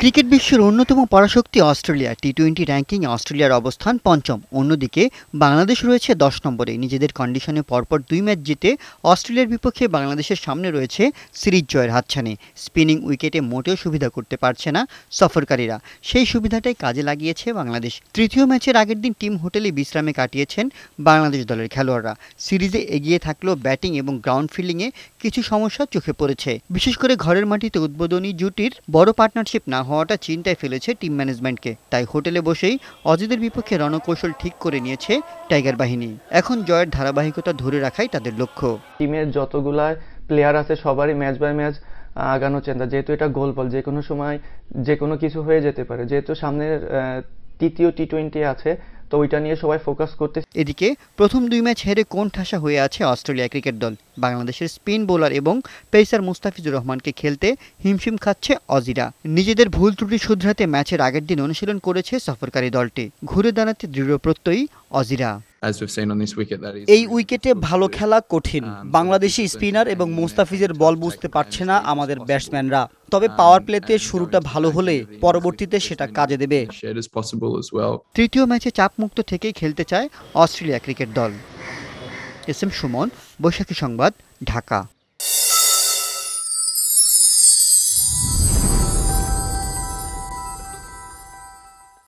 cricket বিশ্বের অন্যতম পরাশক্তি অস্ট্রেলিয়া টি টোয়েন্টি র্যাঙ্কিং অস্ট্রেলিয়ার অবস্থান পঞ্চম অন্যদিকে বাংলাদেশ রয়েছে দশ নম্বরে নিজেদের কন্ডিশনে পরপর দুই ম্যাচ জিতে অস্ট্রেলিয়ার বিপক্ষে বাংলাদেশের সামনে রয়েছে সিরিজ জয়ের হাতছানি স্পিনিং উইকেটে মোটেও সুবিধা করতে পারছে না সফরকারীরা সেই সুবিধাটাই কাজে লাগিয়েছে বাংলাদেশ তৃতীয় ম্যাচের আগের দিন টিম হোটেলে বিশ্রামে কাটিয়েছেন বাংলাদেশ দলের খেলোয়াড়রা সিরিজে এগিয়ে থাকলেও ব্যাটিং এবং গ্রাউন্ড ফিল্ডিংয়ে কিছু সমস্যা চোখে পড়েছে বিশেষ করে ঘরের মাটিতে উদ্বোধনী জুটির বড় পার্টনারশিপ না হওয়াটা চিন্তায় ফেলেছে টিম ম্যানেজমেন্টকে তাই হোটেলে বসেই অজিদের বিপক্ষে রণকৌশল ঠিক করে নিয়েছে টাইগার বাহিনী এখন জয়ের ধারাবাহিকতা ধরে রাখাই তাদের লক্ষ্য টিমের যতগুলা প্লেয়ার আছে সবারই ম্যাচ বাই ম্যাচ আগানো চিন্তা যেহেতু এটা গোল বল যে কোনো সময় যে কোনো কিছু হয়ে যেতে পারে যেহেতু সামনের তৃতীয় টি টোয়েন্টি আছে তো ওইটা নিয়ে সবাই ফোকাস করতে এদিকে প্রথম দুই ম্যাচ হেরে কোন ঠাসা হয়ে আছে অস্ট্রেলিয়া ক্রিকেট দল বাংলাদেশের স্পিন বোলার এবং পেসার মুস্তাফিজুর রহমানকে খেলতে হিমশিম খাচ্ছে অজিরা নিজেদের ভুল ত্রুটি শুধরাতে ম্যাচের আগের দিন অনুশীলন করেছে সফরকারী দলটি ঘুরে দাঁড়াতে দৃঢ় প্রত্যয়ী অজিরা এই উইকেটে ভালো খেলা কঠিন um, বাংলাদেশি স্পিনার এবং মোস্তাফিজের বল বুঝতে পারছে না আমাদের ব্যাটসম্যানরা তবে পাওয়ার um, প্লেতে শুরুটা ভালো হলে পরবর্তীতে সেটা কাজে দেবে তৃতীয় ম্যাচে চাপমুক্ত থেকেই খেলতে চায় অস্ট্রেলিয়া ক্রিকেট দল এস এম সুমন বৈশাখী সংবাদ ঢাকা